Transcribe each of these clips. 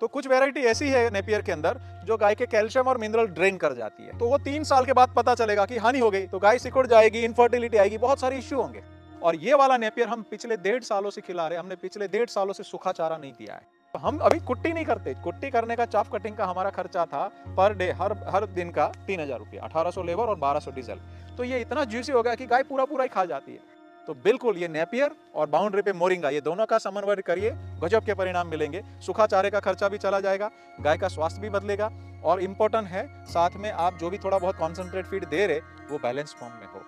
तो कुछ वेराइटी ऐसी है नेपियर के अंदर जो गाय के कैल्शियम और मिनरल ड्रेन कर जाती है तो वो तीन साल के बाद पता चलेगा कि हानि हो गई तो गाय सिकुड़ जाएगी इनफर्टिलिटी आएगी बहुत सारे इश्यू होंगे और ये वाला नेपियर हम पिछले डेढ़ सालों से खिला रहे हमने पिछले डेढ़ सालों से सूखा चारा नहीं दिया है तो हम अभी कुट्टी नहीं करते कुट्टी करने का चाफ कटिंग का हमारा खर्चा था पर डे हर हर दिन का तीन हजार रुपया अठारह सौ लेबर और बारह डीजल तो ये इतना जूसी हो गया कि गाय पूरा पूरा ही खा जाती है तो बिल्कुल ये नेपियर और बाउंड्री पे मोरिंगा ये दोनों का समन्वय करिए गजब के परिणाम मिलेंगे सूखा चारे का खर्चा भी चला जाएगा गाय का स्वास्थ्य भी बदलेगा और इम्पोर्टेंट है साथ में आप जो भी थोड़ा बहुत कॉन्सेंट्रेट फीड दे रहे वो बैलेंस फॉर्म में हो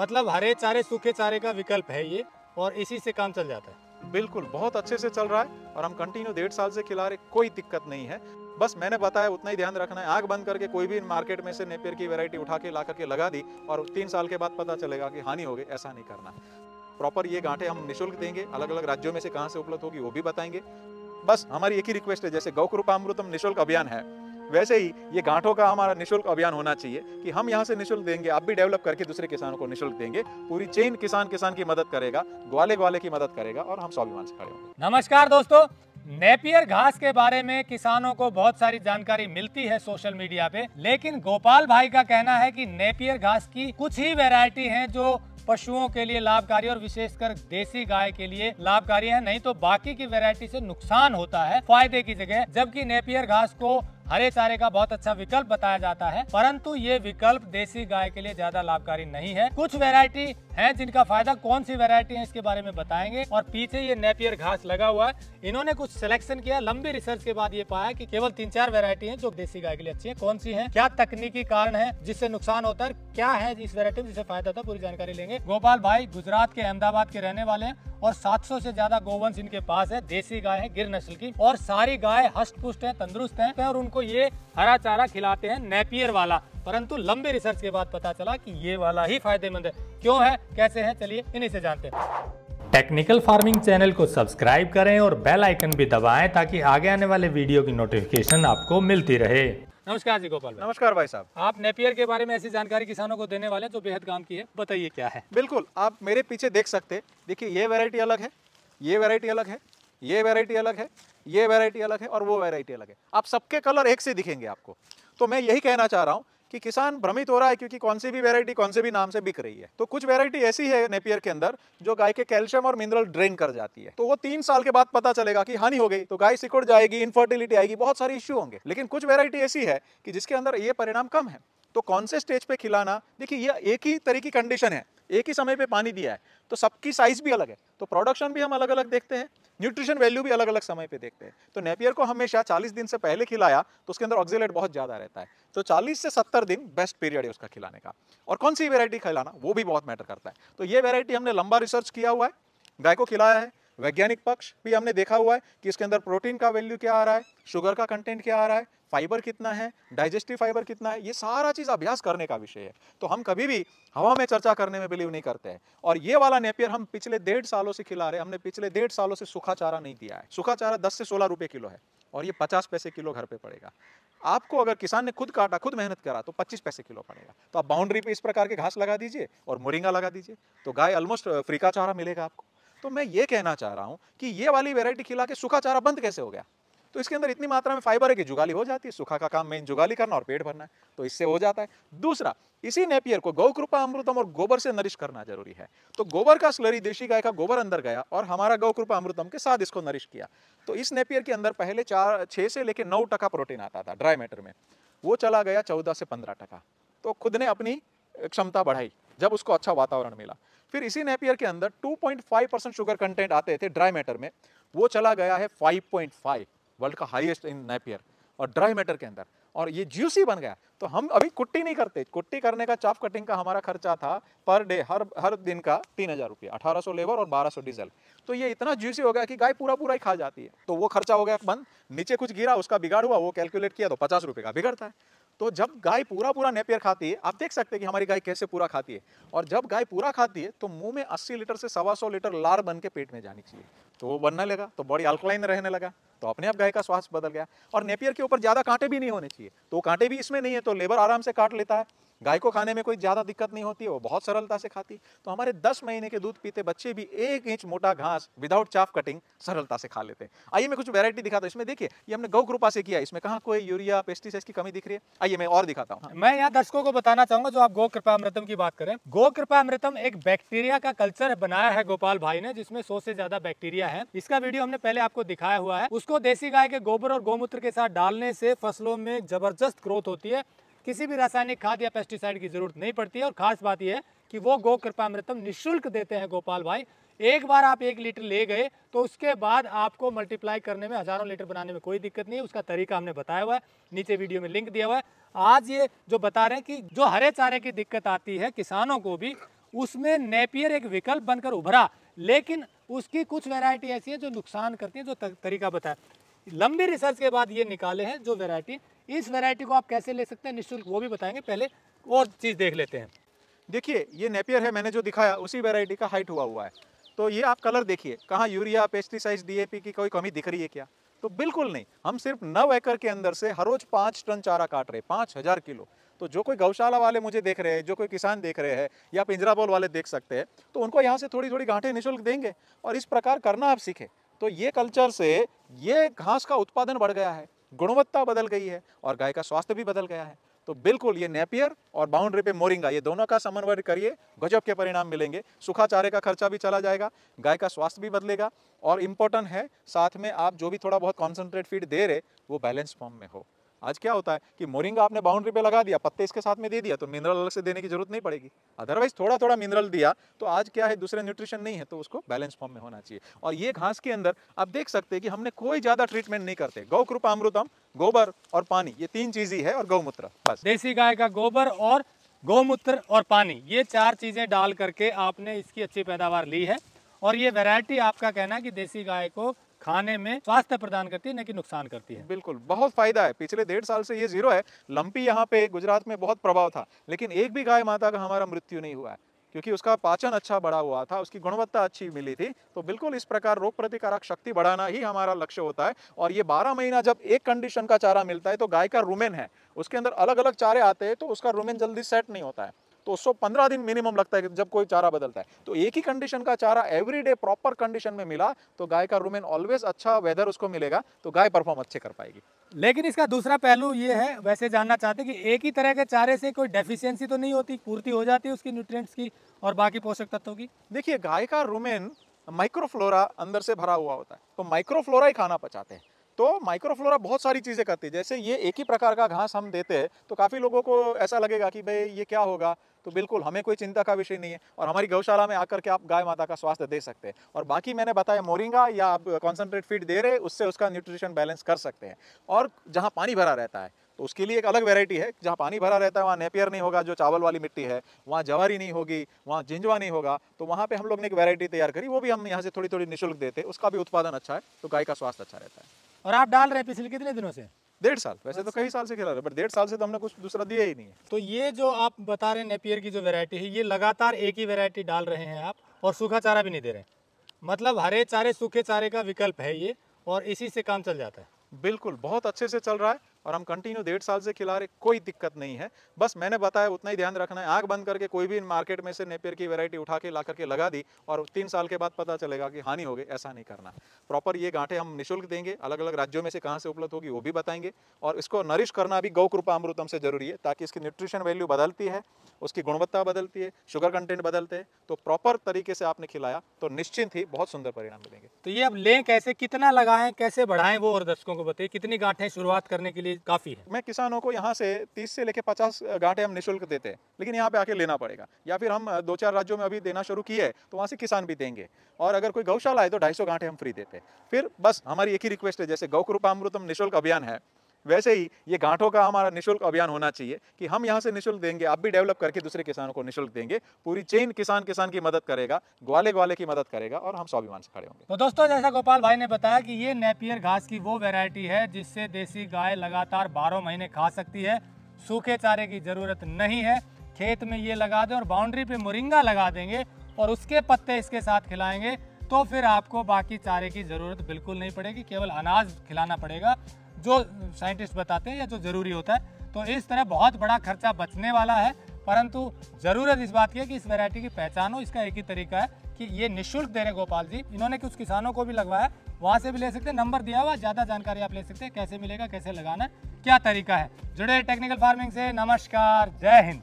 मतलब हरे चारे सूखे चारे का विकल्प है ये और इसी से काम चल जाता है बिल्कुल बहुत अच्छे से चल रहा है और हम कंटिन्यू डेढ़ साल से खिला रहे कोई दिक्कत नहीं है बस मैंने बताया उतना ही ध्यान रखना है आग बंद करके कोई भी मार्केट में से नेपियर की वैरायटी उठा के ला करके लगा दी और तीन साल के बाद पता चलेगा कि हानि हो गई ऐसा नहीं करना प्रॉपर ये गांठे हम निःशुल्क देंगे अलग अलग राज्यों में से कहाँ से उपलब्ध होगी वो भी बताएंगे बस हमारी एक ही रिक्वेस्ट है जैसे गौकृपामृतम निःशुल्क अभियान है वैसे ही ये गांठों का हमारा निशुल्क अभियान होना चाहिए कि हम यहाँ से निःशुल्क देंगे आप भी डेवलप करके दूसरे किसानों को निःशुल्क देंगे पूरी चेन किसान किसान की मदद करेगा ग्वाले ग्वाले की मदद करेगा और हम स्वाभिमान से खड़े होंगे नमस्कार दोस्तों नेपियर घास के बारे में किसानों को बहुत सारी जानकारी मिलती है सोशल मीडिया पे लेकिन गोपाल भाई का कहना है कि नेपियर घास की कुछ ही वेरायटी हैं जो पशुओं के लिए लाभकारी और विशेषकर देसी गाय के लिए लाभकारी है नहीं तो बाकी की वेरायटी से नुकसान होता है फायदे की जगह जबकि नेपियर घास को हरे चारे का बहुत अच्छा विकल्प बताया जाता है परंतु ये विकल्प देसी गाय के लिए ज्यादा लाभकारी नहीं है कुछ वेरायटी हैं जिनका फायदा कौन सी वेरायटी है इसके बारे में बताएंगे और पीछे ये नेपियर घास लगा हुआ है इन्होंने कुछ सिलेक्शन किया लंबी रिसर्च के बाद ये पाया कि केवल तीन चार वेरायटी है जो देसी गाय के लिए अच्छी है कौन सी है क्या तकनीकी कारण है जिससे नुकसान होता है क्या है इस वेरायटी में जिससे फायदा था पूरी जानकारी लेंगे गोपाल भाई गुजरात के अहमदाबाद के रहने वाले हैं और 700 से ज्यादा गोवंश इनके पास है देसी गाय है गिर नस्ल की और सारी गाय हष्ट पुष्ट है तंदुरुस्त है और उनको ये हरा चारा खिलाते हैं नेपियर वाला परंतु लंबे रिसर्च के बाद पता चला कि ये वाला ही फायदेमंद है क्यों है कैसे है चलिए इन्हीं से जानते हैं टेक्निकल फार्मिंग चैनल को सब्सक्राइब करें और बेल आइकन भी दबाएं ताकि आगे आने वाले वीडियो की नोटिफिकेशन आपको मिलती रहे नमस्कार जी गोपाल भाई। नमस्कार भाई साहब आप नेपियर के बारे में ऐसी जानकारी किसानों को देने वाले जो बेहद काम की है बताइए क्या है बिल्कुल आप मेरे पीछे देख सकते देखिये ये वेरायटी अलग है ये वेरायटी अलग है ये वेरायटी अलग है ये वेरायटी अलग है और वो वेरायटी अलग है आप सबके कलर एक से दिखेंगे आपको तो मैं यही कहना चाह रहा हूँ कि किसान भ्रमित हो रहा है क्योंकि कौन सी भी वेरायटी कौन से भी नाम से बिक रही है तो कुछ वेरायटी ऐसी है नेपियर के अंदर जो गाय के कैल्शियम और मिनरल ड्रेन कर जाती है तो वो तीन साल के बाद पता चलेगा कि हानि हो गई तो गाय सिकुड़ जाएगी इनफर्टिलिटी आएगी बहुत सारे इश्यू होंगे लेकिन कुछ वेरायटी ऐसी है कि जिसके अंदर ये परिणाम कम है तो कौन से स्टेज पे खिलाना देखिए ये एक ही तरह की कंडीशन है एक ही समय पे पानी दिया है तो सबकी साइज भी अलग है तो प्रोडक्शन भी हम अलग अलग देखते हैं न्यूट्रिशन वैल्यू भी अलग अलग समय पे देखते हैं तो नेपियर को हमेशा 40 दिन से पहले खिलाया तो उसके अंदर ऑक्सीलेट बहुत ज़्यादा रहता है तो 40 से 70 दिन बेस्ट पीरियड है उसका खिलाने का और कौन सी वेरायटी खिलाना वो भी बहुत मैटर करता है तो ये वेरायटी हमने लंबा रिसर्च किया हुआ है गाय को खिलाया है वैज्ञानिक पक्ष भी हमने देखा हुआ है कि इसके अंदर प्रोटीन का वैल्यू क्या आ रहा है शुगर का कंटेंट क्या आ रहा है फाइबर कितना है डाइजेस्टिव फाइबर कितना है ये सारा चीज़ अभ्यास करने का विषय है तो हम कभी भी हवा में चर्चा करने में बिलीव नहीं करते हैं और ये वाला नेपियर हम पिछले डेढ़ सालों से खिला रहे हमने पिछले डेढ़ सालों से सूखा चारा नहीं दिया है सूखा चारा दस से सोलह रुपये किलो है और ये पचास पैसे किलो घर पे पड़ेगा आपको अगर किसान ने खुद काटा खुद मेहनत करा तो 25 पैसे किलो पड़ेगा तो आप बाउंड्री पे इस प्रकार के घास लगा दीजिए और मोरिंगा लगा दीजिए तो गाय ऑलमोस्ट फ्री का चारा मिलेगा आपको तो मैं ये कहना चाह रहा हूँ कि ये वाली वेरायटी खिला के सूखा चारा बंद कैसे हो गया तो इसके अंदर इतनी मात्रा में फाइबर है कि जुगाली हो जाती है सुखा का काम मेन जुगाली करना और पेट भरना है तो इससे हो जाता है दूसरा इसी नेपियर को गौ कृपा अमृतम और गोबर से नरिश करना जरूरी है तो गोबर का स्लरी देशी गाय का गोबर अंदर गया और हमारा गौ कृपा अमृतम के साथ इसको नरिश किया तो इस नेपियर के अंदर पहले चार छः से लेकर नौ टका प्रोटीन आता था ड्राई मैटर में वो चला गया चौदह से पंद्रह टका तो खुद ने अपनी क्षमता बढ़ाई जब उसको अच्छा वातावरण मिला फिर इसी नेपियर के अंदर 2.5 परसेंट शुगर कंटेंट आते थे ड्राई मैटर में वो चला गया है 5.5 वर्ल्ड का हाईएस्ट इन नेपियर और ड्राई मैटर के अंदर और ये जूसी बन गया तो हम अभी कुट्टी नहीं करते कुट्टी करने का चाफ कटिंग का हमारा खर्चा था पर डे हर हर दिन का तीन हज़ार रुपया अठारह सौ लेबर और बारह सौ डीजल तो ये इतना जूसी हो गया कि गाय पूरा पूरा ही खा जाती है तो वो खर्चा हो गया बंद नीचे कुछ गिरा उसका बिगाड़ हुआ वो कैलकुलेट किया तो पचास रुपये का बिगड़ता है तो जब गाय पूरा पूरा नेपियर खाती है आप देख सकते हैं कि हमारी गाय कैसे पूरा खाती है और जब गाय पूरा खाती है तो मुंह में 80 लीटर से सवा सौ लीटर लार बन के पेट में जानी चाहिए तो वो बनने लगा तो बॉडी अल्कोलाइन रहने लगा तो अपने आप गाय का स्वास्थ्य बदल गया और नेपियर के ऊपर ज़्यादा कांटे भी नहीं होने चाहिए तो कांटे भी इसमें नहीं है तो लेबर आराम से काट लेता है गाय को खाने में कोई ज़्यादा दिक्कत नहीं होती है वो बहुत सरलता से खाती तो हमारे दस महीने के दूध पीते बच्चे भी एक इंच मोटा घास विदाउट चाफ कटिंग सरलता से खा लेते हैं आइए मैं कुछ वेरायटी दिखाता हूँ इसमें देखिए ये हमने गौ कृपा से किया इसमें कहाँ कोई यूरिया पेस्टिसाइड की कमी दिख रही है आइए मैं और दिखाता हूँ मैं यहाँ दर्शकों को बताना चाहूंगा जो आप गौ कृपा अमृतम की बात करें गौ कृपा अमृतम एक बैक्टीरिया का कल्चर बनाया है गोपाल भाई ने जिसमें सौ से ज्यादा बैक्टीरिया है इसका वीडियो हमने पहले आपको दिखाया हुआ है उसको देसी गाय के गोबर और गोमूत्र के साथ डालने से फसलों में जबरदस्त ग्रोथ होती है किसी भी रासायनिक खाद या पेस्टिसाइड की जरूरत नहीं पड़ती है और खास बात यह है कि वो गो कृपामृतम निःशुल्क देते हैं गोपाल भाई एक बार आप एक लीटर ले गए तो उसके बाद आपको मल्टीप्लाई करने में हजारों लीटर बनाने में कोई दिक्कत नहीं है उसका तरीका हमने बताया हुआ है नीचे वीडियो में लिंक दिया हुआ है आज ये जो बता रहे हैं कि जो हरे चारे की दिक्कत आती है किसानों को भी उसमें नेपियर एक विकल्प बनकर उभरा लेकिन उसकी कुछ वेरायटी ऐसी है जो नुकसान करती है जो तरीका बताया लंबी रिसर्च के बाद ये निकाले हैं जो वेरायटी इस वैरायटी को आप कैसे ले सकते हैं निःशुल्क वो भी बताएंगे पहले और चीज़ देख लेते हैं देखिए ये नेपियर है मैंने जो दिखाया उसी वेरायटी का हाइट हुआ हुआ है तो ये आप कलर देखिए कहाँ यूरिया पेस्टिसाइड डीएपी की कोई कमी दिख रही है क्या तो बिल्कुल नहीं हम सिर्फ नौ एकड़ के अंदर से हर रोज पाँच टन चारा काट रहे पाँच हज़ार किलो तो जो कोई गौशाला वाले मुझे देख रहे हैं जो कोई किसान देख रहे हैं या पिंजराबोल वाले देख सकते हैं तो उनको यहाँ से थोड़ी थोड़ी घाटे निःशुल्क देंगे और इस प्रकार करना आप सीखें तो ये कल्चर से ये घास का उत्पादन बढ़ गया है गुणवत्ता बदल गई है और गाय का स्वास्थ्य भी बदल गया है तो बिल्कुल ये नेपियर और बाउंड्री पे मोरिंगा ये दोनों का समन्वय करिए गजब के परिणाम मिलेंगे सूखा चारे का खर्चा भी चला जाएगा गाय का स्वास्थ्य भी बदलेगा और इम्पोर्टेंट है साथ में आप जो भी थोड़ा बहुत कॉन्सेंट्रेट फीड दे रहे वो बैलेंस फॉर्म में हो आज क्या होता है कि मोरिंगा आपने बाउंड्री पे लगा दिया पत्ते इसके साथ में दे दिया तो मिनरल अलग से देने की जरूरत नहीं पड़ेगी अदरवाइज थोड़ा थोड़ा मिनरल दिया तो आज क्या है दूसरे न्यूट्रिशन नहीं है तो उसको बैलेंस फॉर्म में होना चाहिए और ये घास के अंदर आप देख सकते हैं कि हमने कोई ज़्यादा ट्रीटमेंट नहीं करते गौ कृपा अमृतम गोबर और पानी ये तीन चीज़ ही है और गौमूत्र बस देसी गाय का गोबर और गौमूत्र और पानी ये चार चीज़ें डाल करके आपने इसकी अच्छी पैदावार ली है और ये वैरायटी आपका कहना है कि देसी गाय को खाने में स्वास्थ्य प्रदान करती है न कि नुकसान करती है बिल्कुल बहुत फायदा है पिछले डेढ़ साल से ये जीरो है लंपी यहाँ पे गुजरात में बहुत प्रभाव था लेकिन एक भी गाय माता का हमारा मृत्यु नहीं हुआ है क्योंकि उसका पाचन अच्छा बढ़ा हुआ था उसकी गुणवत्ता अच्छी मिली थी तो बिल्कुल इस प्रकार रोग प्रतिकारक शक्ति बढ़ाना ही हमारा लक्ष्य होता है और ये 12 महीना जब एक कंडीशन का चारा मिलता है तो गाय का रूमेन है उसके अंदर अलग अलग चारे आते हैं तो उसका रूमेन जल्दी सेट नहीं होता है तो उसको पंद्रह दिन मिनिमम लगता है जब कोई चारा बदलता है तो एक ही कंडीशन का चारा एवरी डे प्रॉपर कंडीशन में मिला तो गाय का रूमेन ऑलवेज अच्छा वेदर उसको मिलेगा तो गाय परफॉर्म अच्छे कर पाएगी लेकिन इसका दूसरा पहलू ये है वैसे जानना चाहते कि एक ही तरह के चारे से कोई डेफिशियंसी तो नहीं होती पूर्ति हो जाती है उसकी न्यूट्रिएंट्स की और बाकी पोषक तत्वों की देखिए गाय का रूमेन माइक्रोफ्लोरा अंदर से भरा हुआ होता है तो माइक्रोफ्लोरा ही खाना पचाते हैं तो माइक्रोफ्लोरा बहुत सारी चीज़ें करती है जैसे ये एक ही प्रकार का घास हम देते हैं तो काफ़ी लोगों को ऐसा लगेगा कि भाई ये क्या होगा तो बिल्कुल हमें कोई चिंता का विषय नहीं है और हमारी गौशाला में आकर के आप गाय माता का स्वास्थ्य दे सकते हैं और बाकी मैंने बताया मोरिंगा या आप कॉन्सनट्रेट फीड दे रहे उससे उसका न्यूट्रिशन बैलेंस कर सकते हैं और जहाँ पानी भरा रहता है तो उसके लिए एक अलग वेरायटी है जहाँ पानी भरा रहता है वहाँ नेपियर नहीं होगा जो चावल वाली मिट्टी है वहाँ जवारी नहीं होगी वहाँ जिंजवा नहीं होगा तो वहाँ पे हम लोग ने एक वेरायटी तैयार करी वो भी हम यहाँ से थोड़ी थोड़ी निशुल्क देते उसका भी उत्पादन अच्छा है तो गाय का स्वास्थ्य अच्छा रहता है और आप डाल रहे हैं पिछले कितने दिनों से डेढ़ साल वैसे तो कई साल से खिला रहे बट डेढ़ साल से तो हमने कुछ दूसरा दिया ही नहीं है तो ये जो आप बता रहे हैं नेपियर की जो वेरायटी है ये लगातार एक ही वेरायटी डाल रहे हैं आप और सूखा चारा भी नहीं दे रहे मतलब हरे चारे सूखे चारे का विकल्प है ये और इसी से काम चल जाता है बिल्कुल बहुत अच्छे से चल रहा है और हम कंटिन्यू डेढ़ साल से खिला रहे कोई दिक्कत नहीं है बस मैंने बताया उतना ही ध्यान रखना है आँख बंद करके कोई भी मार्केट में से नेपियर की वैरायटी उठा के ला करके लगा दी और तीन साल के बाद पता चलेगा कि हानि हो गई ऐसा नहीं करना प्रॉपर ये गांठे हम निःशुल्क देंगे अलग अलग राज्यों में से कहाँ से उपलब्ध होगी वो भी बताएंगे और इसको नरिश करना भी गौ कृपा अमृतम से जरूरी है ताकि इसकी न्यूट्रिशन वैल्यू बदलती है उसकी गुणवत्ता बदलती है शुगर कंटेंट बदलते हैं तो प्रॉपर तरीके से आपने खिलाया तो निश्चिंत ही बहुत सुंदर परिणाम मिलेंगे तो ये अब लें कैसे कितना लगाएं कैसे बढ़ाएं वो और दर्शकों को बताइए कितनी गांठें शुरुआत करने के लिए लिए काफ़ी है मैं किसानों को यहाँ से तीस से लेकर पचास गांठे हम निःशुल्क देते हैं लेकिन यहाँ पे आके लेना पड़ेगा या फिर हम दो चार राज्यों में अभी देना शुरू किए तो वहाँ से किसान भी देंगे और अगर कोई गौशाला है तो ढाई गांठे हम फ्री देते हैं फिर बस हमारी एक ही रिक्वेस्ट है जैसे गौ कृपा अमृतम निःशुल्क अभियान है वैसे ही ये गांठों का हमारा निशुल्क अभियान होना चाहिए कि हम यहाँ से निशुल्क देंगे आप भी डेवलप करके दूसरे किसानों को निशुल्क देंगे पूरी चेन किसान किसान की मदद करेगा ग्वाले ग्वाले की मदद करेगा और हम स्वाभिमान से खड़े होंगे तो दोस्तों जैसा गोपाल भाई ने बताया कि ये नेपियर घास की वो वेरायटी है जिससे देसी गाय लगातार बारह महीने खा सकती है सूखे चारे की जरूरत नहीं है खेत में ये लगा दें और बाउंड्री पे मुरिंगा लगा देंगे और उसके पत्ते इसके साथ खिलाएंगे तो फिर आपको बाकी चारे की ज़रूरत बिल्कुल नहीं पड़ेगी केवल अनाज खिलाना पड़ेगा जो साइंटिस्ट बताते हैं या जो ज़रूरी होता है तो इस तरह बहुत बड़ा खर्चा बचने वाला है परंतु ज़रूरत इस बात की है कि इस वैरायटी की पहचान हो इसका एक ही तरीका है कि ये निःशुल्क दे रहे गोपाल जी इन्होंने कुछ किसानों को भी लगवाया वहाँ से भी ले सकते हैं नंबर दिया हुआ ज़्यादा जानकारी आप ले सकते हैं कैसे मिलेगा कैसे लगाना है क्या तरीका है जुड़े टेक्निकल फार्मिंग से नमस्कार जय हिंद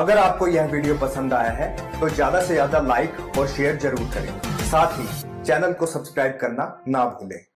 अगर आपको यह वीडियो पसंद आया है तो ज्यादा से ज्यादा लाइक और शेयर जरूर करें साथ ही चैनल को सब्सक्राइब करना ना भूलें